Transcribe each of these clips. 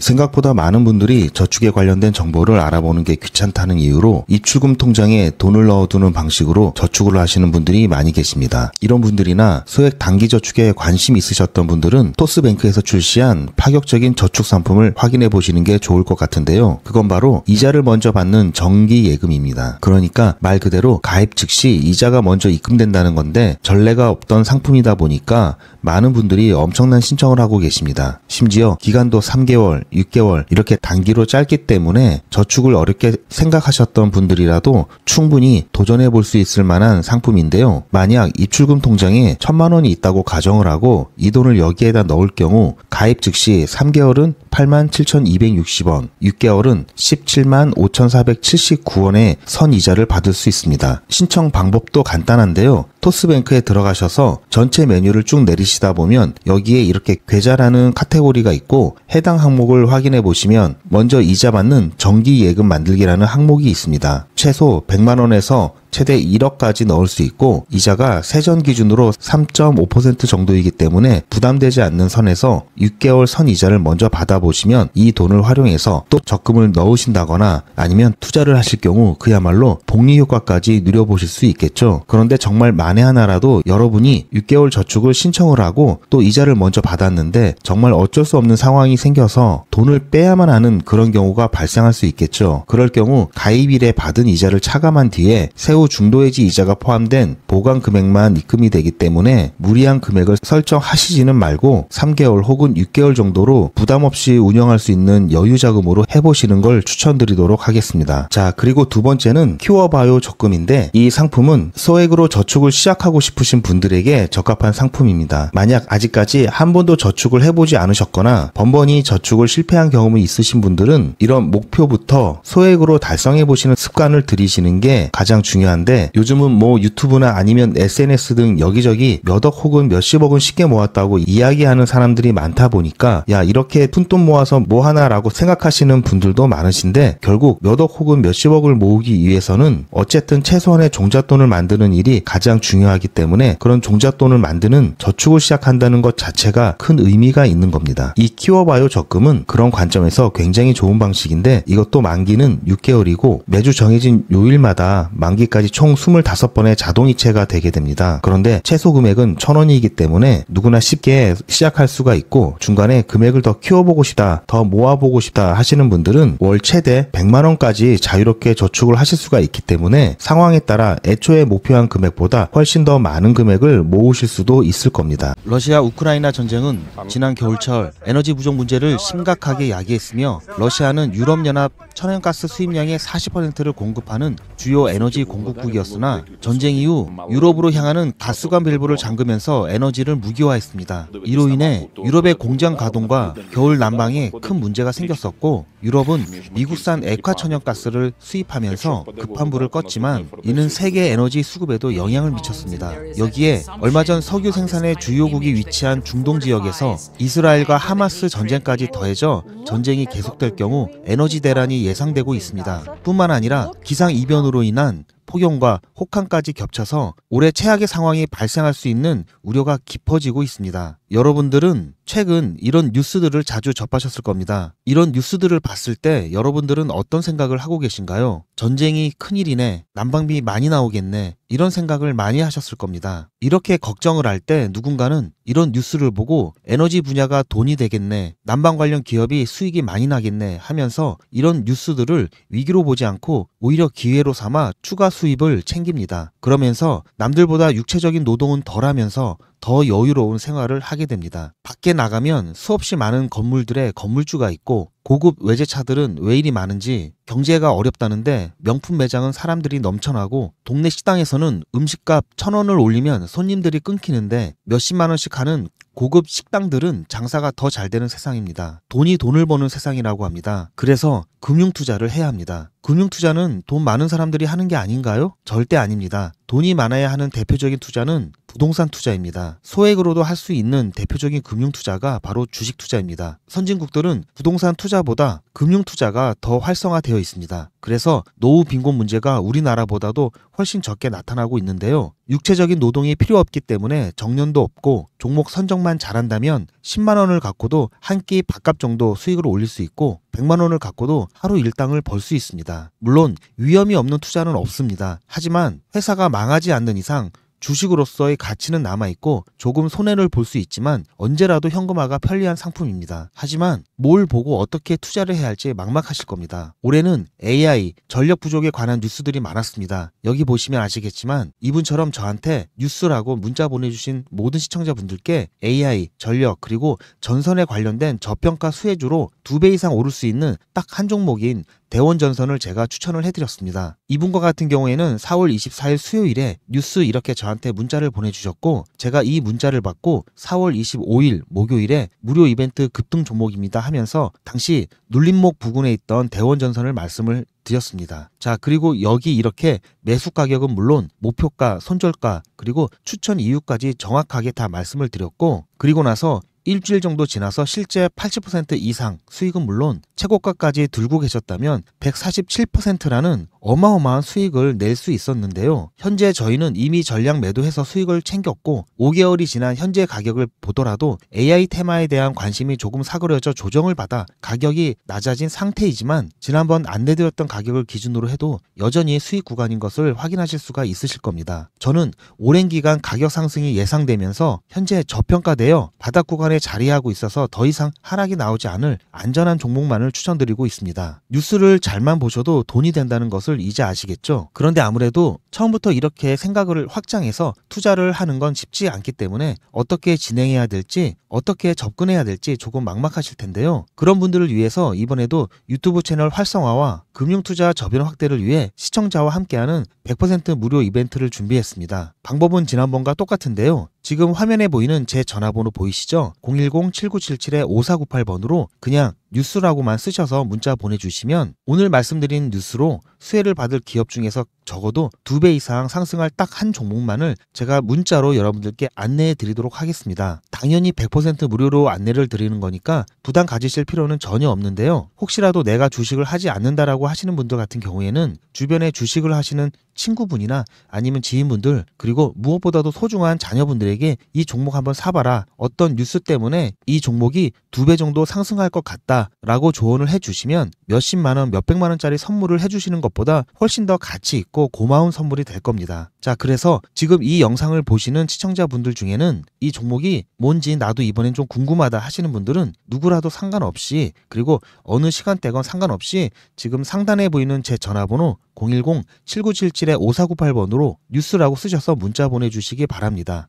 생각보다 많은 분들이 저축에 관련된 정보를 알아보는 게 귀찮다는 이유로 입출금 통장에 돈을 넣어두는 방식으로 저축을 하시는 분들이 많이 계십니다. 이런 분들이나 소액 단기 저축에 관심 있으셨던 분들은 토스뱅크에서 출시한 파격적인 저축 상품을 확인해 보시는 게 좋을 것 같은데요. 그건 바로 이자를 먼저 받는 정기 예금입니다. 그러니까 말 그대로 가입 즉시 이자가 먼저 입금된다는 건데 전례가 없던 상품이다 보니까 많은 분들이 엄청난 신청을 하고 계십니다. 심지어 기간도 3개월, 6개월 이렇게 단기로 짧기 때문에 저축을 어렵게 생각하셨던 분들이라도 충분히 도전해 볼 수 있을 만한 상품인데요. 만약 입출금 통장에 1 천만 원이 있다고 가정을 하고 이 돈을 여기에다 넣을 경우 가입 즉시 3개월은 87,260원, 6개월은 17만 5,479원의 선 이자를 받을 수 있습니다. 신청 방법도 간단한데요. 토스뱅크에 들어가셔서 전체 메뉴를 쭉 내리시다 보면 여기에 이렇게 계좌라는 카테고리가 있고 해당 항목을 항목을 확인해 보시면 먼저 이자 받는 정기 예금 만들기라는 항목이 있습니다. 최소 100만 원에서 최대 1억까지 넣을 수 있고 이자가 세전 기준으로 3.5% 정도이기 때문에 부담되지 않는 선에서 6개월 선 이자를 먼저 받아보시면 이 돈을 활용해서 또 적금을 넣으신다거나 아니면 투자를 하실 경우 그야말로 복리 효과까지 누려보실 수 있겠죠. 그런데 정말 만에 하나라도 여러분이 6개월 저축을 신청을 하고 또 이자를 먼저 받았는데 정말 어쩔 수 없는 상황이 생겨서 돈을 빼야만 하는 그런 경우가 발생할 수 있겠죠. 그럴 경우 가입일에 받은 높은 이자를 차감한 뒤에 세후 중도해지 이자가 포함된 보관 금액만 입금이 되기 때문에 무리한 금액을 설정하시지는 말고 3개월 혹은 6개월 정도로 부담 없이 운영할 수 있는 여유 자금으로 해보시는 걸 추천드리도록 하겠습니다. 자, 그리고 두 번째는 키워바이오 적금인데 이 상품은 소액으로 저축을 시작하고 싶으신 분들에게 적합한 상품입니다. 만약 아직까지 한 번도 저축을 해보지 않으셨거나 번번이 저축을 실패한 경험이 있으신 분들은 이런 목표부터 소액으로 달성해보시는 습관을 시간을 들이시는 게 가장 중요한데 요즘은 뭐 유튜브나 아니면 SNS 등 여기저기 몇 억 혹은 몇십억은 쉽게 모았다고 이야기하는 사람들이 많다 보니까 야 이렇게 푼돈 모아서 뭐 하나라고 생각하시는 분들도 많으신데 결국 몇 억 혹은 몇십억을 모으기 위해서는 어쨌든 최소한의 종잣돈을 만드는 일이 가장 중요하기 때문에 그런 종잣돈을 만드는 저축을 시작한다는 것 자체가 큰 의미가 있는 겁니다. 이 키워봐요 적금은 그런 관점에서 굉장히 좋은 방식인데 이것도 만기는 6개월이고 매주 정해진 정해진 요일마다 만기까지 총 25번의 자동이체가 되게 됩니다. 그런데 최소 금액은 1000원이기 때문에 누구나 쉽게 시작할 수가 있고 중간에 금액을 더 키워보고 싶다, 더 모아보고 싶다 하시는 분들은 월 최대 100만원까지 자유롭게 저축을 하실 수가 있기 때문에 상황에 따라 애초에 목표한 금액보다 훨씬 더 많은 금액을 모으실 수도 있을 겁니다. 러시아 우크라이나 전쟁은 지난 겨울철 에너지 부족 문제를 심각하게 야기했으며 러시아는 유럽연합 천연가스 수입량의 40%를 공급 공급하는 주요 에너지 공급국이었으나 전쟁 이후 유럽으로 향하는 가스관 밸브를 잠그면서 에너지를 무기화했습니다. 이로 인해 유럽의 공장 가동과 겨울 난방에 큰 문제가 생겼었고 유럽은 미국산 액화천연가스를 수입하면서 급한 불을 껐지만 이는 세계 에너지 수급에도 영향을 미쳤습니다. 여기에 얼마 전 석유 생산의 주요국이 위치한 중동 지역에서 이스라엘과 하마스 전쟁까지 더해져 전쟁이 계속될 경우 에너지 대란이 예상되고 있습니다. 뿐만 아니라 기상 이변으로 인한 폭염과 혹한까지 겹쳐서 올해 최악의 상황이 발생할 수 있는 우려가 깊어지고 있습니다. 여러분들은 최근 이런 뉴스들을 자주 접하셨을 겁니다. 이런 뉴스들을 봤을 때 여러분들은 어떤 생각을 하고 계신가요? 전쟁이 큰일이네. 난방비 많이 나오겠네. 이런 생각을 많이 하셨을 겁니다. 이렇게 걱정을 할 때 누군가는 이런 뉴스를 보고 에너지 분야가 돈이 되겠네. 난방 관련 기업이 수익이 많이 나겠네 하면서 이런 뉴스들을 위기로 보지 않고 오히려 기회로 삼아 추가 수입을 챙깁니다. 그러면서 남들보다 육체적인 노동은 덜 하면서 더 여유로운 생활을 하게 됩니다. 밖에 나가면 수없이 많은 건물들의 건물주가 있고 고급 외제차들은 왜 이리 많은지 경제가 어렵다는데 명품 매장은 사람들이 넘쳐나고 동네 식당에서는 음식값 천 원을 올리면 손님들이 끊기는데 몇십만 원씩 하는 고급 식당들은 장사가 더 잘 되는 세상입니다. 돈이 돈을 버는 세상이라고 합니다. 그래서 금융 투자를 해야 합니다. 금융 투자는 돈 많은 사람들이 하는 게 아닌가요? 절대 아닙니다. 돈이 많아야 하는 대표적인 투자는 부동산 투자입니다. 소액으로도 할 수 있는 대표적인 금융 투자가 바로 주식 투자입니다. 선진국들은 부동산 투자보다 금융 투자가 더 활성화되어 있습니다. 그래서 노후 빈곤 문제가 우리나라보다도 훨씬 적게 나타나고 있는데요. 육체적인 노동이 필요 없기 때문에 정년도 없고 종목 선정만 잘한다면 10만 원을 갖고도 한 끼 밥값 정도 수익을 올릴 수 있고 100만 원을 갖고도 하루 일당을 벌 수 있습니다. 물론 위험이 없는 투자는 없습니다. 하지만 회사가 망하지 않는 이상 주식으로서의 가치는 남아있고 조금 손해를 볼 수 있지만 언제라도 현금화가 편리한 상품입니다. 하지만 뭘 보고 어떻게 투자를 해야 할지 막막하실 겁니다. 올해는 AI, 전력 부족에 관한 뉴스들이 많았습니다. 여기 보시면 아시겠지만 이분처럼 저한테 뉴스라고 문자 보내주신 모든 시청자분들께 AI, 전력, 그리고 전선에 관련된 저평가 수혜주로 두 배 이상 오를 수 있는 딱 한 종목인 대원 전선을 제가 추천을 해드렸습니다. 이분과 같은 경우에는 4월 24일 수요일에 뉴스 이렇게 저한테 문자를 보내주셨고 제가 이 문자를 받고 4월 25일 목요일에 무료 이벤트 급등 종목입니다 하면서 당시 눌림목 부근에 있던 대원 전선을 말씀을 드렸습니다. 자, 그리고 여기 이렇게 매수 가격은 물론 목표가, 손절가, 그리고 추천 이유까지 정확하게 다 말씀을 드렸고, 그리고 나서 일주일 정도 지나서 실제 80% 이상 수익은 물론 최고가까지 들고 계셨다면 147%라는 어마어마한 수익을 낼 수 있었는데요. 현재 저희는 이미 전량 매도해서 수익을 챙겼고 5개월이 지난 현재 가격을 보더라도 AI 테마에 대한 관심이 조금 사그려져 조정을 받아 가격이 낮아진 상태이지만 지난번 안내드렸던 가격을 기준으로 해도 여전히 수익 구간인 것을 확인하실 수가 있으실 겁니다. 저는 오랜 기간 가격 상승이 예상되면서 현재 저평가되어 바닥 구간에 자리하고 있어서 더 이상 하락이 나오지 않을 안전한 종목만을 추천드리고 있습니다. 뉴스를 잘만 보셔도 돈이 된다는 것을 것을 이제 아시겠죠? 그런데 아무래도 처음부터 이렇게 생각을 확장해서 투자를 하는 건 쉽지 않기 때문에 어떻게 진행해야 될지 어떻게 접근해야 될지 조금 막막하실 텐데요. 그런 분들을 위해서 이번에도 유튜브 채널 활성화와 금융투자 저변 확대를 위해 시청자와 함께하는 100% 무료 이벤트를 준비했습니다. 방법은 지난번과 똑같은데요. 지금 화면에 보이는 제 전화번호 보이시죠? 010-7977-5498번으로 그냥 뉴스라고만 쓰셔서 문자 보내주시면 오늘 말씀드린 뉴스로 수혜를 받을 기업 중에서 적어도 두배 이상 상승할 딱 한 종목만을 제가 문자로 여러분들께 안내해 드리도록 하겠습니다. 당연히 100% 무료로 안내를 드리는 거니까 부담 가지실 필요는 전혀 없는데요. 혹시라도 내가 주식을 하지 않는다라고 하시는 분들 같은 경우에는 주변에 주식을 하시는 친구분이나 아니면 지인분들 그리고 무엇보다도 소중한 자녀분들에게 이 종목 한번 사봐라 어떤 뉴스 때문에 이 종목이 두 배 정도 상승할 것 같다 라고 조언을 해주시면 몇십만 원 몇백만 원짜리 선물을 해주시는 것보다 훨씬 더 가치 있고 고마운 선물이 될 겁니다 자 그래서 지금 이 영상을 보시는 시청자분들 중에는 이 종목이 뭔지 나도 이번엔 좀 궁금하다 하시는 분들은 누구라도 상관없이 그리고 어느 시간대건 상관없이 지금 상 상단에 보이는 제 전화번호 010-7977-5498번으로 뉴스라고 쓰셔서 문자 보내주시기 바랍니다.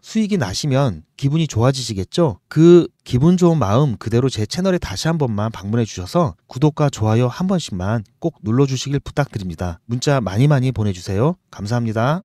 수익이 나시면 기분이 좋아지시겠죠? 그 기분 좋은 마음 그대로 제 채널에 다시 한 번만 방문해 주셔서 구독과 좋아요 한 번씩만 꼭 눌러 주시길 부탁드립니다. 문자 많이 많이 보내주세요. 감사합니다.